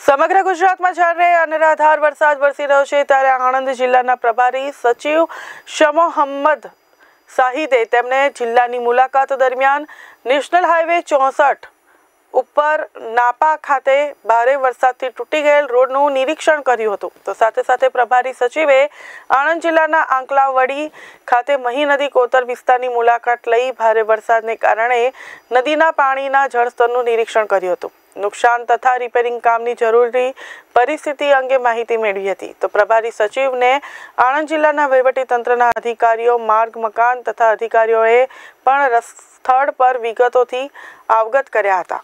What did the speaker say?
સમગ્ર ગુજરાતમાં જ્યારે અનરાધાર વરસાદ વરસી રહ્યો છે ત્યારે આણંદ જિલ્લાના પ્રભારી સચિવ શમોહમ્મદ શાહિદે તેમણે જિલ્લાની મુલાકાત દરમિયાન નેશનલ હાઈવે ચોસઠ ઉપર નાપા ખાતે ભારે વરસાદથી તૂટી ગયેલ રોડનું નિરીક્ષણ કર્યું હતું તો સાથે સાથે પ્રભારી સચિવે આણંદ જિલ્લાના આંકલાવડી ખાતે મહી નદી કોતર વિસ્તારની મુલાકાત લઈ ભારે વરસાદને કારણે નદીના પાણીના જળસ્તરનું નિરીક્ષણ કર્યું હતું નુકસાન તથા રિપેરિંગ કામની જરૂરી પરિસ્થિતિ અંગે માહિતી મેળવી હતી તો પ્રભારી સચિવને આણંદ જિલ્લાના વહીવટીતંત્રના અધિકારીઓ માર્ગ મકાન તથા અધિકારીઓએ પણ સ્થળ પર વિગતોથી અવગત કર્યા હતા